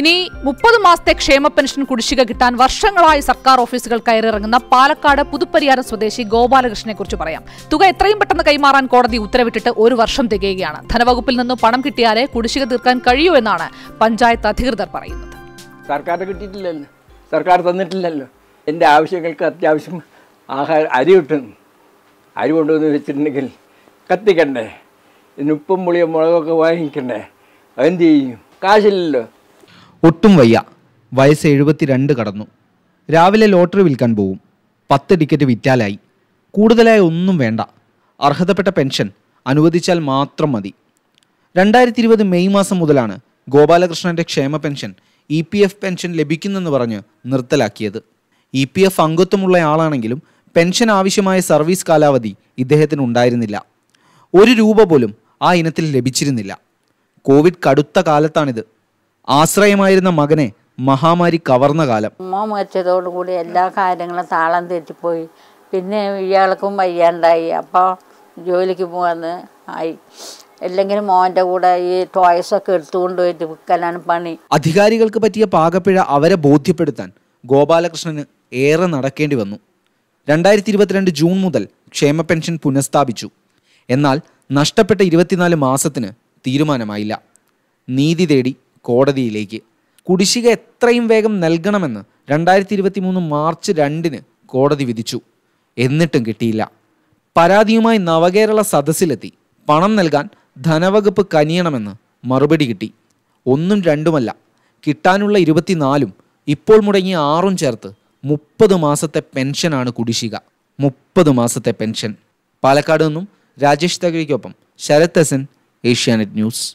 ഇനി മുപ്പത് മാസത്തെ ക്ഷേമ പെൻഷൻ കുടിശ്ശിക കിട്ടാൻ വർഷങ്ങളായി സർക്കാർ ഓഫീസുകൾ കയറിയിറങ്ങുന്ന പാലക്കാട് പുതുപ്പരിയാരം സ്വദേശി ഗോപാലകൃഷ്ണനെ കുറിച്ച് പറയാം തുക എത്രയും പെട്ടെന്ന് കൈമാറാൻ കോടതി ഉത്തരവിട്ടിട്ട് ഒരു വർഷം തികയുകയാണ് ധനവകുപ്പിൽ നിന്നും പണം കിട്ടിയാലേ കുടിശ്ശിക തീർക്കാൻ കഴിയൂ എന്നാണ് പഞ്ചായത്ത് അധികൃതർ പറയുന്നത് സർക്കാർ കിട്ടിയിട്ടില്ലല്ലോ സർക്കാർ തന്നിട്ടില്ലല്ലോ എൻ്റെ ആവശ്യങ്ങൾക്ക് അത്യാവശ്യം ആഹാരം അരി അരി കൊണ്ടുവന്ന് വെച്ചിട്ടുണ്ടെങ്കിൽ കത്തിക്കണ്ടേ ഉപ്പും പുളിയും മുളകൊക്കെ വാങ്ങിക്കണ്ടേ അതെന്ത് ചെയ്യും കാശില്ലല്ലോ ഒട്ടും വയ്യ വയസ്സ് എഴുപത്തിരണ്ട് കടന്നു രാവിലെ ലോട്ടറി വിൽക്കാൻ പോകും പത്ത് ടിക്കറ്റ് വിറ്റാലായി കൂടുതലായി ഒന്നും വേണ്ട അർഹതപ്പെട്ട പെൻഷൻ അനുവദിച്ചാൽ മാത്രം മതി രണ്ടായിരത്തി ഇരുപത് മെയ് മാസം മുതലാണ് ഗോപാലകൃഷ്ണൻ്റെ ക്ഷേമ pension E P F pension ലഭിക്കുന്നെന്ന് പറഞ്ഞ് നിർത്തലാക്കിയത് ഇ പി എഫ് അംഗത്വമുള്ള ആളാണെങ്കിലും പെൻഷൻ ആവശ്യമായ സർവീസ് കാലാവധി ഇദ്ദേഹത്തിന് ഉണ്ടായിരുന്നില്ല ഒരു രൂപ പോലും ആ ഇനത്തിൽ ലഭിച്ചിരുന്നില്ല കോവിഡ് കടുത്ത കാലത്താണിത് ആശ്രയമായിരുന്ന മകനെ മഹാമാരി കവർന്ന കാലം അമ്മ മരിച്ചതോടുകൂടി എല്ലാ കാര്യങ്ങളും താളം തെറ്റിപ്പോയി പിന്നെ ഇയാൾക്കും വയ്യാണ്ടായി അപ്പോൾ ജോലിക്ക് പോകാന്ന് ആയി എല്ലെങ്കിലും മോന്റെ കൂടെ ഈ ടോയ്സ് ഒക്കെ എടുത്തുകൊണ്ട് പോയിട്ട് വിൽക്കലാണ് പണി അധികാരികൾക്ക് പറ്റിയ പാകപ്പിഴ അവരെ ബോധ്യപ്പെടുത്താൻ ഗോപാലകൃഷ്ണന് ഏറെ നടക്കേണ്ടി വന്നു രണ്ടായിരത്തി ഇരുപത്തിരണ്ട് ജൂൺ മുതൽ ക്ഷേമ പെൻഷൻ പുനഃസ്ഥാപിച്ചു എന്നാൽ നഷ്ടപ്പെട്ട ഇരുപത്തിനാല് മാസത്തിന് തീരുമാനമായില്ല നീതി തേടി കോടതിയിലേക്ക് കുടിശ്ശിക എത്രയും വേഗം നൽകണമെന്ന് രണ്ടായിരത്തി ഇരുപത്തി മൂന്ന് മാർച്ച് രണ്ടിന് കോടതി വിധിച്ചു എന്നിട്ടും കിട്ടിയില്ല പരാതിയുമായി നവകേരള സദസ്സിലെത്തി പണം നൽകാൻ ധനവകുപ്പ് കനിയണമെന്ന് മറുപടി കിട്ടി ഒന്നും രണ്ടുമല്ല കിട്ടാനുള്ള ഇരുപത്തിനാലും ഇപ്പോൾ മുടങ്ങിയ ആറും ചേർത്ത് മുപ്പത് മാസത്തെ പെൻഷനാണ് കുടിശ്ശിക മുപ്പത് മാസത്തെ പെൻഷൻ പാലക്കാട് നിന്നും രാജേഷ് തകഴിക്കൊപ്പം ശരത് ഹസൻ ഏഷ്യാനെറ്റ് ന്യൂസ്